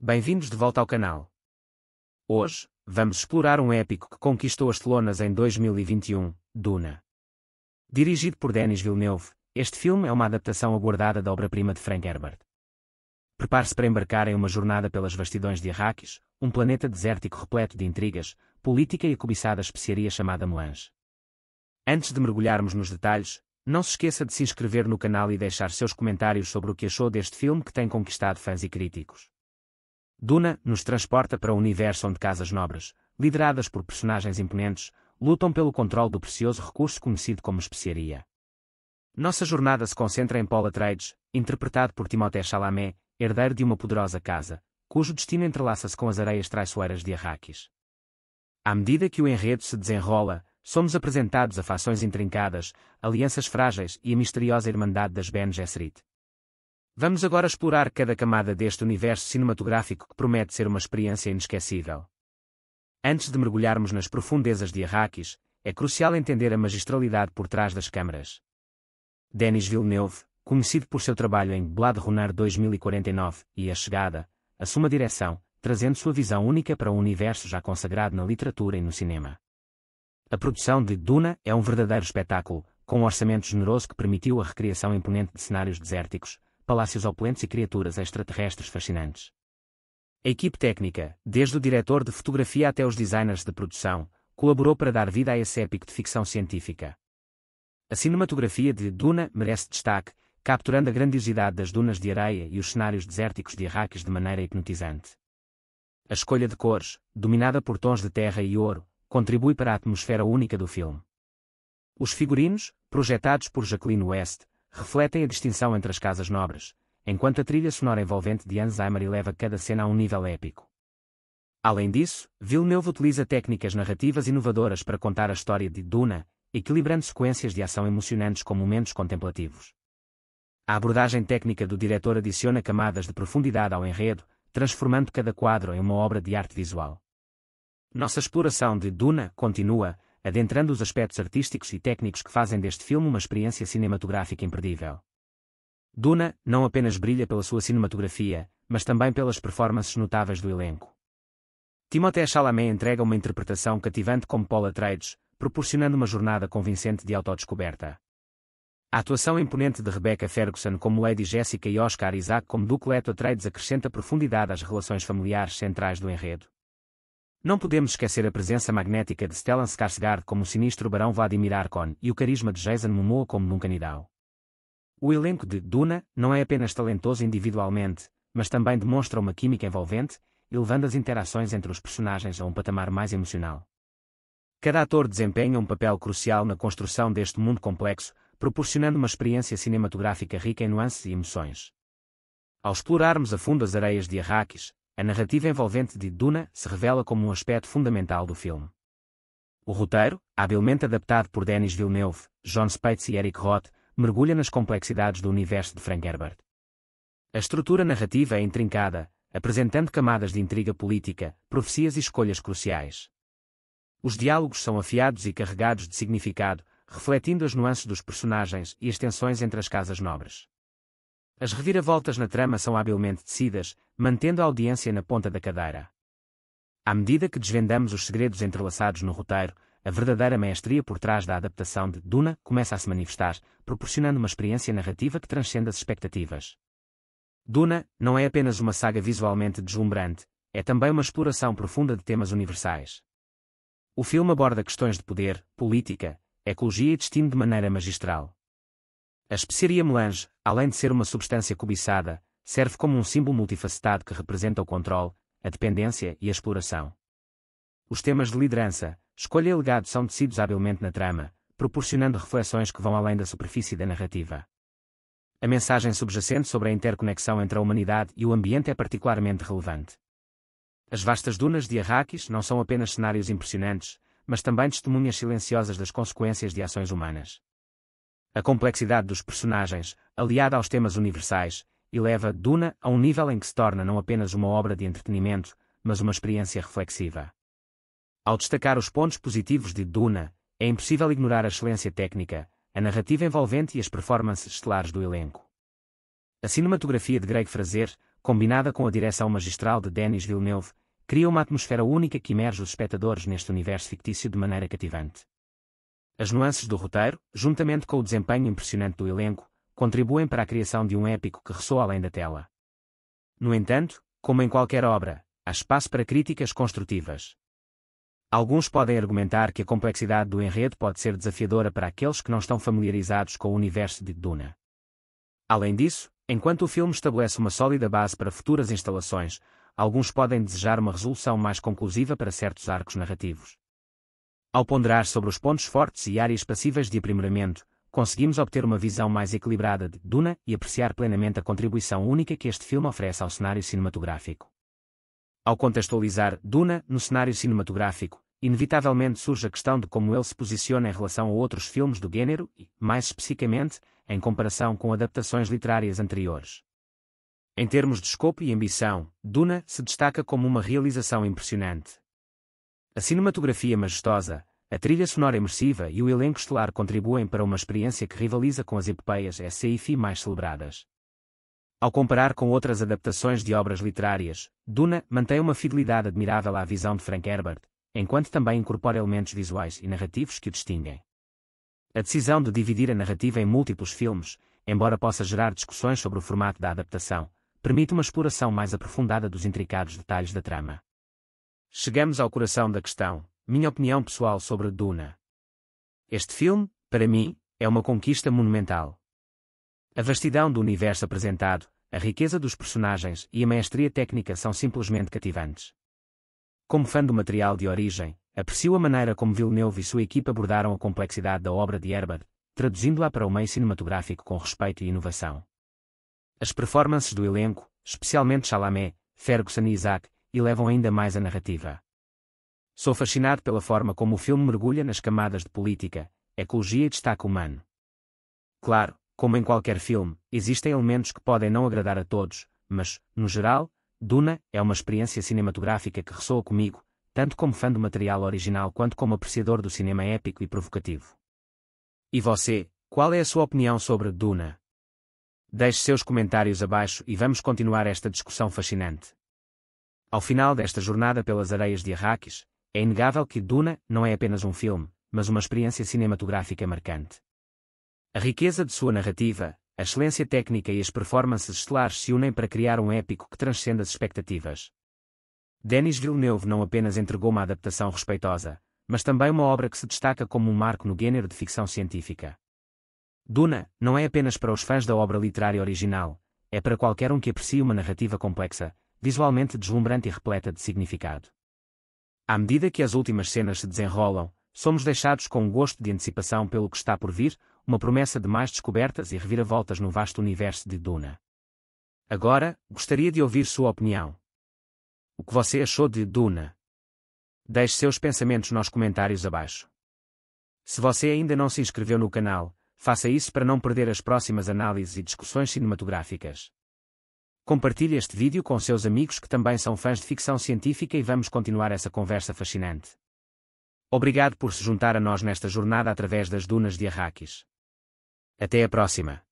Bem-vindos de volta ao canal. Hoje, vamos explorar um épico que conquistou as telonas em 2021, Duna. Dirigido por Denis Villeneuve, este filme é uma adaptação aguardada da obra-prima de Frank Herbert. Prepare-se para embarcar em uma jornada pelas vastidões de Arrakis, um planeta desértico repleto de intrigas, política e a cobiçada especiaria chamada melange. Antes de mergulharmos nos detalhes, não se esqueça de se inscrever no canal e deixar seus comentários sobre o que achou deste filme que tem conquistado fãs e críticos. Duna nos transporta para o universo onde casas nobres, lideradas por personagens imponentes, lutam pelo controle do precioso recurso conhecido como especiaria. Nossa jornada se concentra em Paul Atreides, interpretado por Timothée Chalamet, herdeiro de uma poderosa casa, cujo destino entrelaça-se com as areias traiçoeiras de Arrakis. À medida que o enredo se desenrola, somos apresentados a fações intrincadas, alianças frágeis e a misteriosa irmandade das Bene Gesserit. Vamos agora explorar cada camada deste universo cinematográfico que promete ser uma experiência inesquecível. Antes de mergulharmos nas profundezas de Arrakis, é crucial entender a magistralidade por trás das câmaras. Denis Villeneuve, conhecido por seu trabalho em Blade Runner 2049 e A Chegada, assume a direção, trazendo sua visão única para um universo já consagrado na literatura e no cinema. A produção de Duna é um verdadeiro espetáculo, com um orçamento generoso que permitiu a recriação imponente de cenários desérticos, palácios opulentes e criaturas extraterrestres fascinantes. A equipe técnica, desde o diretor de fotografia até os designers de produção, colaborou para dar vida a esse épico de ficção científica. A cinematografia de Duna merece destaque, capturando a grandiosidade das dunas de areia e os cenários desérticos de Arrakis de maneira hipnotizante. A escolha de cores, dominada por tons de terra e ouro, contribui para a atmosfera única do filme. Os figurinos, projetados por Jacqueline West, refletem a distinção entre as casas nobres, enquanto a trilha sonora envolvente de Hans Zimmer eleva cada cena a um nível épico. Além disso, Villeneuve utiliza técnicas narrativas inovadoras para contar a história de Duna, equilibrando sequências de ação emocionantes com momentos contemplativos. A abordagem técnica do diretor adiciona camadas de profundidade ao enredo, transformando cada quadro em uma obra de arte visual. Nossa exploração de Duna continua, adentrando os aspectos artísticos e técnicos que fazem deste filme uma experiência cinematográfica imperdível. Duna não apenas brilha pela sua cinematografia, mas também pelas performances notáveis do elenco. Timothée Chalamet entrega uma interpretação cativante como Paul Atreides, proporcionando uma jornada convincente de autodescoberta. A atuação imponente de Rebecca Ferguson como Lady Jessica e Oscar Isaac como Duke Leto Atreides acrescenta profundidade às relações familiares centrais do enredo. Não podemos esquecer a presença magnética de Stellan Skarsgård como o sinistro barão Vladimir Arkon e o carisma de Jason Momoa como nunca Nidal. O elenco de Duna não é apenas talentoso individualmente, mas também demonstra uma química envolvente, elevando as interações entre os personagens a um patamar mais emocional. Cada ator desempenha um papel crucial na construção deste mundo complexo, proporcionando uma experiência cinematográfica rica em nuances e emoções. Ao explorarmos a fundo as areias de Arrakis, a narrativa envolvente de Duna se revela como um aspecto fundamental do filme. O roteiro, habilmente adaptado por Denis Villeneuve, John Spates e Eric Roth, mergulha nas complexidades do universo de Frank Herbert. A estrutura narrativa é intrincada, apresentando camadas de intriga política, profecias e escolhas cruciais. Os diálogos são afiados e carregados de significado, refletindo as nuances dos personagens e as tensões entre as casas nobres. As reviravoltas na trama são habilmente tecidas, mantendo a audiência na ponta da cadeira. À medida que desvendamos os segredos entrelaçados no roteiro, a verdadeira maestria por trás da adaptação de Duna começa a se manifestar, proporcionando uma experiência narrativa que transcende as expectativas. Duna não é apenas uma saga visualmente deslumbrante, é também uma exploração profunda de temas universais. O filme aborda questões de poder, política, ecologia e destino de maneira magistral. A especiaria melange, além de ser uma substância cobiçada, serve como um símbolo multifacetado que representa o controle, a dependência e a exploração. Os temas de liderança, escolha e legado são tecidos habilmente na trama, proporcionando reflexões que vão além da superfície da narrativa. A mensagem subjacente sobre a interconexão entre a humanidade e o ambiente é particularmente relevante. As vastas dunas de Arrakis não são apenas cenários impressionantes, mas também testemunhas silenciosas das consequências de ações humanas. A complexidade dos personagens, aliada aos temas universais, eleva Duna a um nível em que se torna não apenas uma obra de entretenimento, mas uma experiência reflexiva. Ao destacar os pontos positivos de Duna, é impossível ignorar a excelência técnica, a narrativa envolvente e as performances estelares do elenco. A cinematografia de Greg Fraser, combinada com a direção magistral de Denis Villeneuve, cria uma atmosfera única que imerge os espectadores neste universo fictício de maneira cativante. As nuances do roteiro, juntamente com o desempenho impressionante do elenco, contribuem para a criação de um épico que ressoa além da tela. No entanto, como em qualquer obra, há espaço para críticas construtivas. Alguns podem argumentar que a complexidade do enredo pode ser desafiadora para aqueles que não estão familiarizados com o universo de Duna. Além disso, enquanto o filme estabelece uma sólida base para futuras instalações, alguns podem desejar uma resolução mais conclusiva para certos arcos narrativos. Ao ponderar sobre os pontos fortes e áreas passíveis de aprimoramento, conseguimos obter uma visão mais equilibrada de Duna e apreciar plenamente a contribuição única que este filme oferece ao cenário cinematográfico. Ao contextualizar Duna no cenário cinematográfico, inevitavelmente surge a questão de como ele se posiciona em relação a outros filmes do gênero e, mais especificamente, em comparação com adaptações literárias anteriores. Em termos de escopo e ambição, Duna se destaca como uma realização impressionante. A cinematografia majestosa, a trilha sonora imersiva e o elenco estelar contribuem para uma experiência que rivaliza com as epopeias e mais celebradas. Ao comparar com outras adaptações de obras literárias, Duna mantém uma fidelidade admirável à visão de Frank Herbert, enquanto também incorpora elementos visuais e narrativos que o distinguem. A decisão de dividir a narrativa em múltiplos filmes, embora possa gerar discussões sobre o formato da adaptação, permite uma exploração mais aprofundada dos intricados detalhes da trama. Chegamos ao coração da questão: minha opinião pessoal sobre Duna. Este filme, para mim, é uma conquista monumental. A vastidão do universo apresentado, a riqueza dos personagens e a maestria técnica são simplesmente cativantes. Como fã do material de origem, aprecio a maneira como Villeneuve e sua equipe abordaram a complexidade da obra de Herbert, traduzindo-a para o meio cinematográfico com respeito e inovação. As performances do elenco, especialmente Chalamet, Ferguson e Isaac, elevam ainda mais a narrativa. Sou fascinado pela forma como o filme mergulha nas camadas de política, ecologia e destaque humano. Claro, como em qualquer filme, existem elementos que podem não agradar a todos, mas, no geral, Duna é uma experiência cinematográfica que ressoa comigo, tanto como fã do material original quanto como apreciador do cinema épico e provocativo. E você, qual é a sua opinião sobre Duna? Deixe seus comentários abaixo e vamos continuar esta discussão fascinante. Ao final desta jornada pelas areias de Arrakis, é inegável que Duna não é apenas um filme, mas uma experiência cinematográfica marcante. A riqueza de sua narrativa, a excelência técnica e as performances estelares se unem para criar um épico que transcende as expectativas. Denis Villeneuve não apenas entregou uma adaptação respeitosa, mas também uma obra que se destaca como um marco no gênero de ficção científica. Duna não é apenas para os fãs da obra literária original, é para qualquer um que aprecie uma narrativa complexa, visualmente deslumbrante e repleta de significado. À medida que as últimas cenas se desenrolam, somos deixados com um gosto de antecipação pelo que está por vir, uma promessa de mais descobertas e reviravoltas no vasto universo de Duna. Agora, gostaria de ouvir sua opinião. O que você achou de Duna? Deixe seus pensamentos nos comentários abaixo. Se você ainda não se inscreveu no canal, faça isso para não perder as próximas análises e discussões cinematográficas. Compartilhe este vídeo com seus amigos que também são fãs de ficção científica e vamos continuar essa conversa fascinante. Obrigado por se juntar a nós nesta jornada através das dunas de Arrakis. Até a próxima!